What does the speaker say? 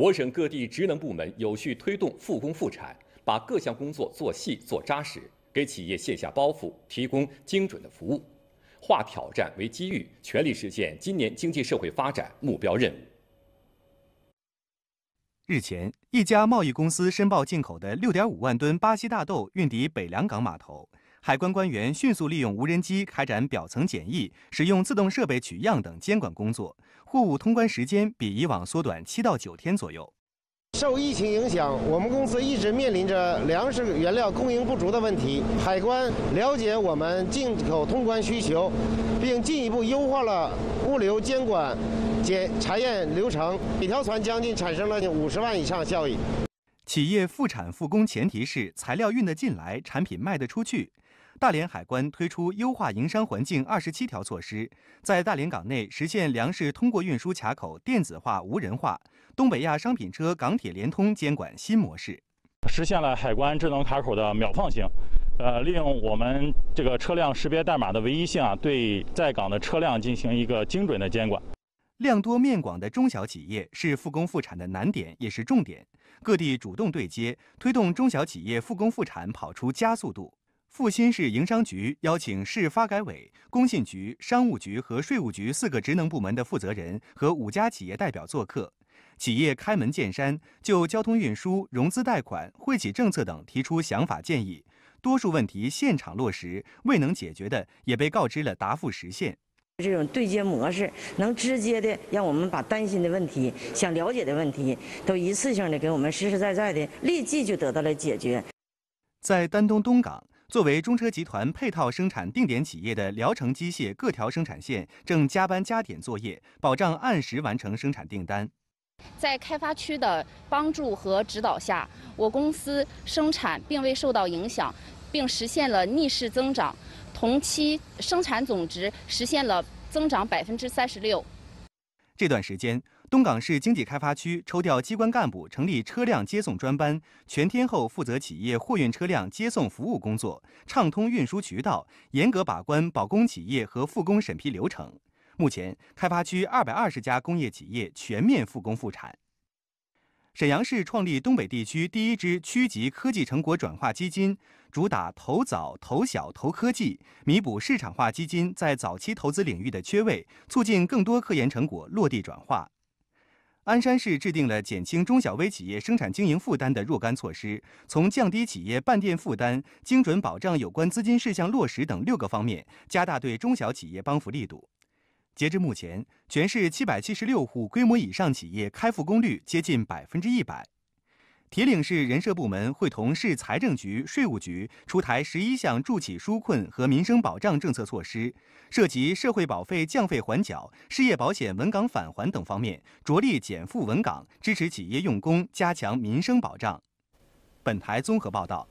我省各地职能部门有序推动复工复产，把各项工作做细做扎实，给企业卸下包袱，提供精准的服务，化挑战为机遇，全力实现今年经济社会发展目标任务。日前，一家贸易公司申报进口的六点五万吨巴西大豆运抵北良港码头。海关官员迅速利用无人机开展表层检疫，使用自动设备取样等监管工作，货物通关时间比以往缩短七到九天左右。受疫情影响，我们公司一直面临着粮食原料供应不足的问题。海关了解我们进口通关需求，并进一步优化了物流监管、检查验流程，每条船将近产生了五十万以上效益。企业复产复工前提是材料运得进来，产品卖得出去。大连海关推出优化营商环境二十七条措施，在大连港内实现粮食通过运输卡口电子化无人化，东北亚商品车港铁联通监管新模式，实现了海关智能卡口的秒放行，呃，利用我们这个车辆识别代码的唯一性啊，对在港的车辆进行一个精准的监管。量多面广的中小企业是复工复产的难点，也是重点。各地主动对接，推动中小企业复工复产，跑出加速度。阜新市营商局邀请市发改委、工信局、商务局和税务局四个职能部门的负责人和五家企业代表做客，企业开门见山就交通运输、融资贷款、惠企政策等提出想法建议，多数问题现场落实，未能解决的也被告知了答复时限。这种对接模式能直接的让我们把担心的问题、想了解的问题都一次性的给我们实实在在的立即就得到了解决。在丹东东港。作为中车集团配套生产定点企业的聊城机械各条生产线正加班加点作业，保障按时完成生产订单。在开发区的帮助和指导下，我公司生产并未受到影响，并实现了逆势增长，同期生产总值实现了增长百分之三十六。这段时间。东港市经济开发区抽调机关干部成立车辆接送专班，全天候负责企业货运车辆接送服务工作，畅通运输渠道，严格把关保供企业和复工审批流程。目前，开发区二百二十家工业企业全面复工复产。沈阳市创立东北地区第一支区级科技成果转化基金，主打投早、投小、投科技，弥补市场化基金在早期投资领域的缺位，促进更多科研成果落地转化。鞍山市制定了减轻中小微企业生产经营负担的若干措施，从降低企业办店负担、精准保障有关资金事项落实等六个方面，加大对中小企业帮扶力度。截至目前，全市七百七十六户规模以上企业开复工率接近百分之一百。铁岭市人社部门会同市财政局、税务局出台十一项助企纾困和民生保障政策措施，涉及社会保险降费缓缴、失业保险稳岗返还等方面，着力减负稳岗，支持企业用工，加强民生保障。本台综合报道。